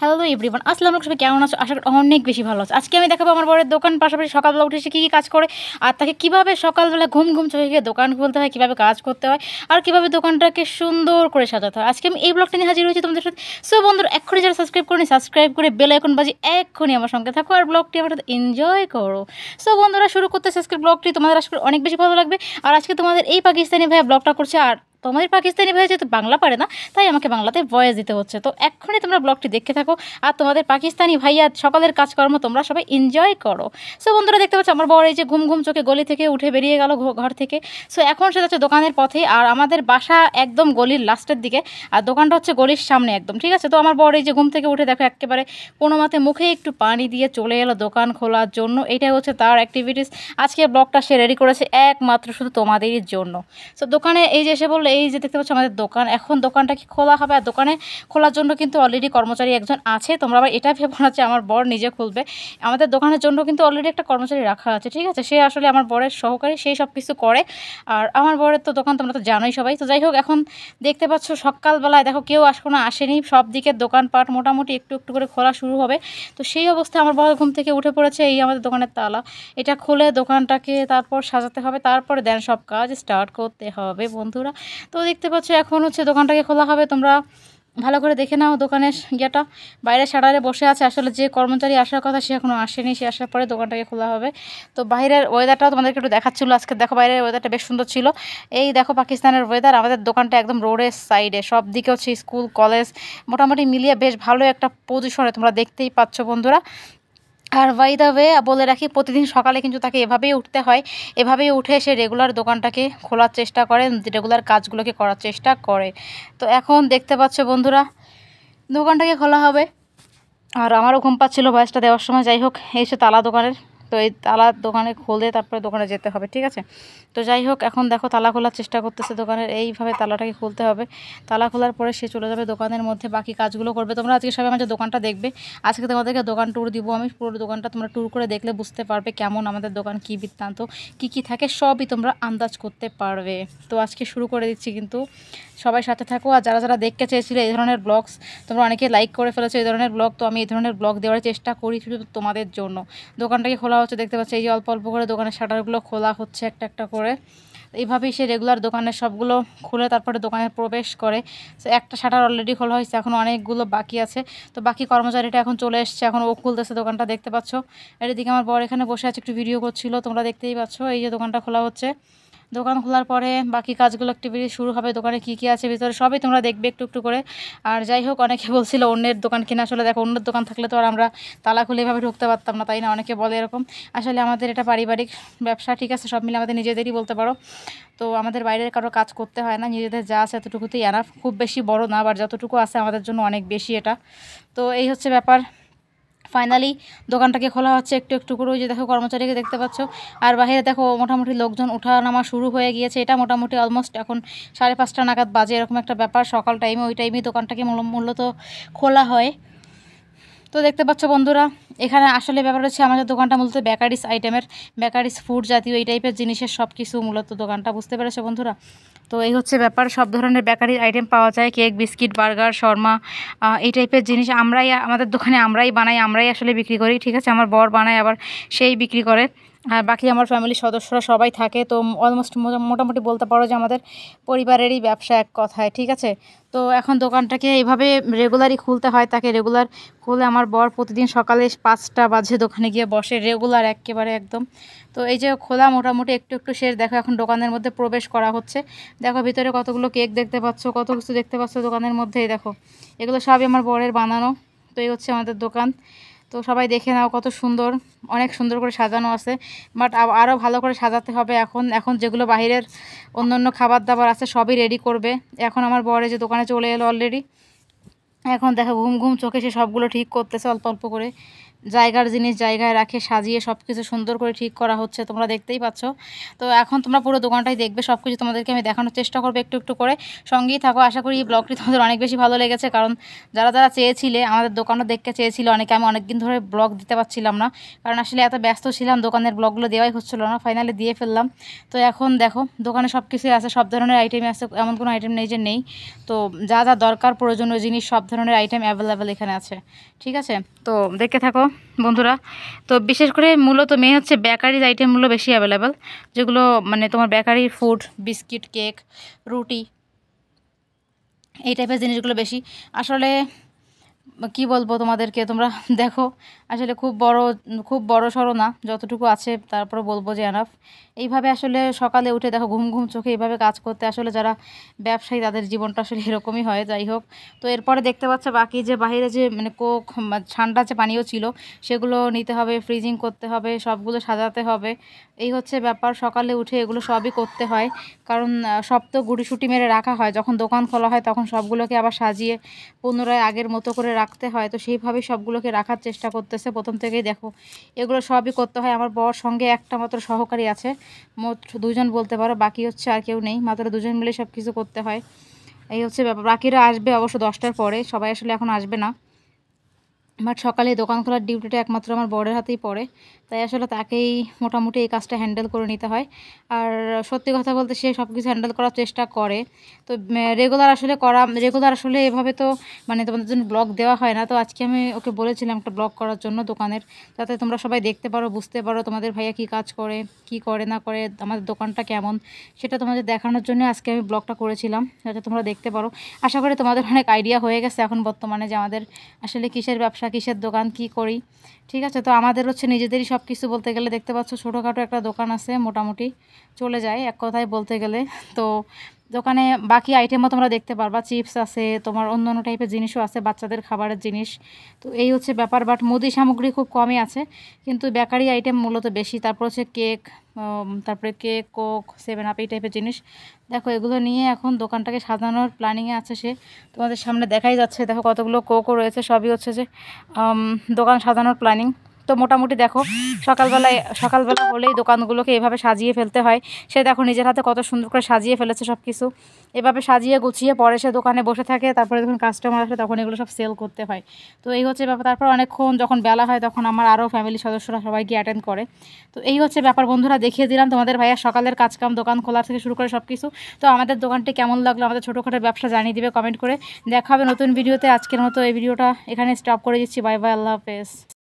hello everyone আসসালাম সবাই কেমন আছো আশা করি অনেক বেশি ভালো আছে আজকে আমি দেখাবো আমার বড়ের দোকান পাশাপাশি সকালবেলা উঠে সে কী কী কাজ করে আর তাকে কীভাবে সকালবেলা ঘুম ঘুম চোখে গিয়ে দোকান খুলতে হয় কীভাবে কাজ করতে হয় আর কীভাবে দোকানটাকে সুন্দর করে সাজাতে হয় আজকে আমি এই ব্লগটা নিয়ে হাজির হয়েছি তোমাদের সাথে সো বন্ধুরা এক্ষুনি যারা সাবস্ক্রাইব করে সাবস্ক্রাইব করে বেল এখন বাজি এক্ষুনি আমার সঙ্গে থাকো আর ব্লগটি আমার সাথে এনজয় করো সো বন্ধুরা শুরু করতে আজকের ব্লগটি তোমাদের আশা করি অনেক বেশি ভালো লাগবে আর আজকে তোমাদের এই পাকিস্তানি ভাইয়া ব্লগটা করছে আর তো আমাদের পাকিস্তানি ভাই যেহেতু বাংলা পারে না তাই আমাকে বাংলাতে ভয়েস দিতে হচ্ছে তো এক্ষুনি তোমরা ব্লগটি দেখতে থাকো আর তোমাদের পাকিস্তানি ভাইয়া সকালের কাজকর্ম তোমরা সবাই এনজয় করো সো বন্ধুরা দেখতে পাচ্ছ আমার বড় এই যে ঘুম ঘুম চোখে গলি থেকে উঠে বেরিয়ে গেল ঘর থেকে সো এখন সেটা হচ্ছে দোকানের পথে আর আমাদের বাসা একদম গলির লাস্টের দিকে আর দোকানটা হচ্ছে গলির সামনে একদম ঠিক আছে তো আমার বড় এই যে ঘুম থেকে উঠে দেখো একেবারে কোনো মতে মুখে একটু পানি দিয়ে চলে এলো দোকান খোলার জন্য এটাই হচ্ছে তার অ্যাক্টিভিটিস আজকে ব্লগটা সে রেডি করেছে একমাত্র শুধু তোমাদেরই জন্য সো দোকানে এই যে এসে বললো এই যে দেখতে পাচ্ছ আমাদের দোকান এখন দোকানটা কি খোলা হবে আর দোকানে খোলার জন্য কিন্তু অলরেডি কর্মচারী একজন আছে তোমরা আবার এটা ভেবো না যে আমার বর নিজে খুলবে আমাদের দোকানের জন্য কিন্তু অলরেডি একটা কর্মচারী রাখা আছে ঠিক আছে সে আসলে আমার বরের সহকারী সেই সব কিছু করে আর আমার বরের তো দোকান তোমরা তো জানোই সবাই তো যাই হোক এখন দেখতে পাচ্ছ সকালবেলায় দেখো কেউ আসবো না আসেনি সব দিকের দোকানপাট মোটামুটি একটু একটু করে খোলা শুরু হবে তো সেই অবস্থায় আমার বর ঘুম থেকে উঠে পড়েছে এই আমাদের দোকানের তালা এটা খুলে দোকানটাকে তারপর সাজাতে হবে তারপরে দেন সব কাজ স্টার্ট করতে হবে বন্ধুরা তো দেখতে পাচ্ছ এখন হচ্ছে দোকানটাকে খোলা হবে তোমরা ভালো করে দেখে নাও দোকানের ইয়েটা বাইরে সাড়ারে বসে আছে আসলে যে কর্মচারী আসার কথা সে এখনও আসেনি সে আসার পরে দোকানটাকে খোলা হবে তো বাইরের ওয়েদারটাও তোমাদেরকে একটু দেখাচ্ছিলো আজকে দেখো বাইরের ওয়েদারটা বেশ সুন্দর ছিল এই দেখো পাকিস্তানের ওয়েদার আমাদের দোকানটা একদম রোডের সাইডে সব দিকে হচ্ছে স্কুল কলেজ মোটামুটি মিলিয়ে বেশ ভালো একটা পজিশনে তোমরা দেখতেই পাচ্ছ বন্ধুরা আর ওয়াই দা ওয়ে বলে রাখি প্রতিদিন সকালে কিন্তু তাকে এভাবেই উঠতে হয় এভাবেই উঠে সে রেগুলার দোকানটাকে খোলার চেষ্টা করে রেগুলার কাজগুলোকে করার চেষ্টা করে তো এখন দেখতে পাচ্ছ বন্ধুরা দোকানটাকে খোলা হবে আর আমারও ঘুম পাচ্ছিলো বয়সটা দেওয়ার সময় যাই হোক এই সে তালা দোকানের তো এই তালা দোকানে খোলে তারপরে দোকানে যেতে হবে ঠিক আছে তো যাই হোক এখন দেখো তালা খোলার চেষ্টা করতেছে দোকানের এইভাবে তালাটাকে খুলতে হবে তালা খোলার পরে সে চলে যাবে দোকানের মধ্যে বাকি কাজগুলো করবে তোমরা আজকে সবাই আমাদের দোকানটা দেখবে আজকে তোমাদেরকে দোকান ট্যুর দিব আমি পুরো দোকানটা তোমরা ট্যুর করে দেখলে বুঝতে পারবে কেমন আমাদের দোকান কী বৃত্তান্ত কী কী থাকে সবই তোমরা আন্দাজ করতে পারবে তো আজকে শুরু করে দিচ্ছি কিন্তু সবাই সাথে থাকো আর যারা যারা দেখতে চেয়েছিলে এই ধরনের ব্লগস তোমরা অনেকে লাইক করে ফেলেছো এই ধরনের ব্লগ তো আমি এই ধরনের ব্লগ দেওয়ার চেষ্টা করি শুধু তোমাদের জন্য দোকানটাকে খোলা হচ্ছে দেখতে পাচ্ছি এই যে অল্প অল্প করে দোকানের শাটারগুলো খোলা হচ্ছে একটা একটা করে এইভাবেই সে রেগুলার দোকানের সবগুলো খুলে তারপরে দোকানে প্রবেশ করে একটা শাটার অলরেডি খোলা হয়েছে এখন অনেকগুলো বাকি আছে তো বাকি কর্মচারীটা এখন চলে এসছে এখন ও খুলতেছে দোকানটা দেখতে পাচ্ছ এর দিকে আমার বর এখানে বসে আছে একটু ভিডিও করছিল তোমরা দেখতেই পাচ্ছ এই যে দোকানটা খোলা হচ্ছে দোকান খোলার পরে বাকি কাজগুলো অ্যাক্টিভিটি শুরু হবে দোকানে কি কি আছে ভিতরে সবই তোমরা দেখবে একটু একটু করে আর যাই হোক অনেকে বলছিল অন্যের দোকান কেনা আসলে দেখো অন্যের দোকান থাকলে তো আর আমরা তালা খুলে এভাবে ঢুকতে পারতাম না তাই না অনেকে বলে এরকম আসলে আমাদের এটা পারিবারিক ব্যবসা ঠিক আছে সব মিলে আমাদের নিজেদেরই বলতে পারো তো আমাদের বাইরের কারো কাজ করতে হয় না নিজেদের যা আছে এতটুকুতেই এনাফ খুব বেশি বড় না আবার যতটুকু আছে আমাদের জন্য অনেক বেশি এটা তো এই হচ্ছে ব্যাপার ফাইনালি দোকানটাকে খোলা হচ্ছে একটু একটু করে ওই যে দেখো কর্মচারীকে দেখতে পাচ্ছ আর বাইরে দেখো মোটামুটি লোকজন ওঠা নামা শুরু হয়ে গিয়েছে এটা মোটামুটি অলমোস্ট এখন সাড়ে পাঁচটা নাগাদ বাজে এরকম একটা ব্যাপার সকাল টাইমে ওই টাইমেই দোকানটাকে মূলত খোলা হয় তো দেখতে পাচ্ছ বন্ধুরা এখানে আসলে ব্যাপার হচ্ছে আমাদের দোকানটা মূলত বেকারিস আইটেমের বেকারিস ফুড জাতীয় এই টাইপের জিনিসের সব কিছু মূলত দোকানটা বুঝতে পেরেছো বন্ধুরা তো এই হচ্ছে ব্যাপার সব ধরনের বেকারি আইটেম পাওয়া যায় কেক বিস্কিট বার্গার শর্মা এই টাইপের জিনিস আমরাই আমাদের দোকানে আমরাই বানাই আমরাই আসলে বিক্রি করি ঠিক আছে আমার বর বানায় আবার সেই বিক্রি করে আর বাকি আমার ফ্যামিলির সদস্যরা সবাই থাকে তো অলমোস্ট মোটামুটি বলতে পারো যে আমাদের পরিবারেরই ব্যবসা এক কথায় ঠিক আছে তো এখন দোকানটাকে এইভাবে রেগুলারই খুলতে হয় তাকে রেগুলার খুলে আমার বর প্রতিদিন সকালে পাঁচটা বাজে দোকানে গিয়ে বসে রেগুলার একেবারে একদম তো এই যে খোলা মোটামুটি একটু একটু শেষ দেখো এখন দোকানের মধ্যে প্রবেশ করা হচ্ছে দেখো ভিতরে কতগুলো কেক দেখতে পাচ্ছ কত কিছু দেখতে পাচ্ছ দোকানের মধ্যেই দেখো এগুলো সবই আমার বরের বানানো তো এই হচ্ছে আমাদের দোকান তো সবাই দেখে নাও কত সুন্দর অনেক সুন্দর করে সাজানো আছে বাট আরও ভালো করে সাজাতে হবে এখন এখন যেগুলো বাহিরের অন্য অন্য খাবার দাবার আছে সবই রেডি করবে এখন আমার বরে যে দোকানে চলে এলো অলরেডি এখন দেখো ঘুম ঘুম চোখে সে সবগুলো ঠিক করতেছে অল্প অল্প করে জায়গার জিনিস জায়গায় রাখে সাজিয়ে সব কিছু সুন্দর করে ঠিক করা হচ্ছে তোমরা দেখতেই পাচ্ছ তো এখন তোমরা পুরো দোকানটাই দেখবে সব কিছু তোমাদেরকে আমি দেখানোর চেষ্টা করবো একটু একটু করে সঙ্গেই থাকো আশা করি এই ব্লগটি তোমাদের অনেক বেশি ভালো লেগেছে কারণ যারা যারা চেয়েছিলে আমাদের দোকানও দেখতে চেয়েছিল অনেকে আমি অনেকদিন ধরে ব্লগ দিতে পারছিলাম না কারণ আসলে এত ব্যস্ত ছিলাম দোকানের ব্লগগুলো দেওয়াই হচ্ছিলো না ফাইনালি দিয়ে ফেললাম তো এখন দেখো দোকানে সব কিছুই আছে সব ধরনের আইটেমই আছে এমন কোনো আইটেম নেই যে নেই তো যা যা দরকার প্রয়োজনীয় জিনিস সব ধরনের আইটেম অ্যাভেলেবেল এখানে আছে ঠিক আছে তো দেখে থাকো বন্ধুরা তো বিশেষ করে মূলত মেয়ে হচ্ছে বেকারিজ আইটেমগুলো বেশি অ্যাভেলেবেল যেগুলো মানে তোমার বেকারি ফুড বিস্কিট কেক রুটি এই টাইপের জিনিসগুলো বেশি আসলে কি বলবো তোমাদেরকে তোমরা দেখো আসলে খুব বড় খুব বড় সড়ো না যতটুকু আছে তারপরে বলবো যে অ্যানাফ এইভাবে আসলে সকালে উঠে দেখো ঘুম ঘুম চোখে এইভাবে কাজ করতে আসলে যারা ব্যবসায়ী তাদের জীবনটা আসলে এরকমই হয় যাই হোক তো এরপরে দেখতে পাচ্ছে বাকি যে বাইরে যে মানে কোক ঠান্ডা যে পানীয় ছিল সেগুলো নিতে হবে ফ্রিজিং করতে হবে সবগুলো সাজাতে হবে এই হচ্ছে ব্যাপার সকালে উঠে এগুলো সবই করতে হয় কারণ সব তো গুড়ি মেরে রাখা হয় যখন দোকান খোলা হয় তখন সবগুলোকে আবার সাজিয়ে পুনরায় আগের মতো করে রাখা রাখতে হয় তো সেইভাবে সবগুলোকে রাখার চেষ্টা করতেছে প্রথম থেকেই দেখো এগুলো সবই করতে হয় আমার বর সঙ্গে একটা মাত্র সহকারী আছে মোট দুজন বলতে পারো বাকি হচ্ছে আর কেউ নেই মাত্র দুজন মিলে সব কিছু করতে হয় এই হচ্ছে ব্যাপার বাকিরা আসবে অবশ্য দশটার পরে সবাই আসলে এখন আসবে না বাট সকালে দোকান খোলার ডিউটিটা একমাত্র আমার বড়ের হাতেই পড়ে তাই আসলে তাকেই মোটামুটি এই কাজটা হ্যান্ডেল করে নিতে হয় আর সত্যি কথা বলতে সে সব কিছু হ্যান্ডেল করার চেষ্টা করে তো রেগুলার আসলে করা রেগুলার আসলে এভাবে তো মানে তোমাদের জন্য ব্লগ দেওয়া হয় না তো আজকে আমি ওকে বলেছিলাম একটা ব্লগ করার জন্য দোকানের যাতে তোমরা সবাই দেখতে পারো বুঝতে পারো তোমাদের ভাইয়া কি কাজ করে কি করে না করে আমাদের দোকানটা কেমন সেটা তোমাদের দেখানোর জন্য আজকে আমি ব্লগটা করেছিলাম যাতে তোমরা দেখতে পারো আশা করি তোমাদের অনেক আইডিয়া হয়ে গেছে এখন বর্তমানে যে আমাদের আসলে কিসের ব্যবসা কিসের দোকান কি করি ঠিক আছে তো আমাদের হচ্ছে নিজেদেরই সব কিছু বলতে গেলে দেখতে পাচ্ছ ছোটোখাটো একটা দোকান আছে মোটামুটি চলে যায় এক কথায় বলতে গেলে তো দোকানে বাকি আইটেমও তোমরা দেখতে পারবা চিপস আছে তোমার অন্য অন্য টাইপের জিনিসও আছে বাচ্চাদের খাবারের জিনিস তো এই হচ্ছে ব্যাপার বাট মুদি সামগ্রী খুব কমই আছে কিন্তু বেকারি আইটেম মূলত বেশি তারপর হচ্ছে কেক তারপরে কেক কোক সেভেন আপ এই টাইপের জিনিস দেখো এগুলো নিয়ে এখন দোকানটাকে সাজানোর প্ল্যানিংয়ে আছে সে তোমাদের সামনে দেখাই যাচ্ছে দেখো কতগুলো কোকও রয়েছে সবই হচ্ছে যে দোকান সাজানোর প্ল্যানিং তো মোটামুটি দেখো সকালবেলায় সকালবেলা হলেই দোকানগুলোকে এভাবে সাজিয়ে ফেলতে হয় সে দেখো নিজের হাতে কত সুন্দর করে সাজিয়ে ফেলেছে সব কিছু এভাবে সাজিয়ে গুছিয়ে পরে সে দোকানে বসে থাকে তারপরে যখন কাস্টমার আসে তখন এগুলো সব সেল করতে হয় তো এই হচ্ছে ব্যাপার তারপর অনেকক্ষণ যখন বেলা হয় তখন আমার আরও ফ্যামিলি সদস্যরা সবাই গিয়ে অ্যাটেন্ড করে তো এই হচ্ছে ব্যাপার বন্ধুরা দেখিয়ে দিলাম তোমাদের ভাইয়া সকালের কাজকাম দোকান খোলা থেকে শুরু করে সব কিছু তো আমাদের দোকানটি কেমন লাগলো আমাদের ছোটোখাটো ব্যবসা জানিয়ে দিবে কমেন্ট করে দেখাবে নতুন ভিডিওতে আজকের মতো এই ভিডিওটা এখানে স্টপ করে দিচ্ছি বাই বাই আল্লাহ হাফেজ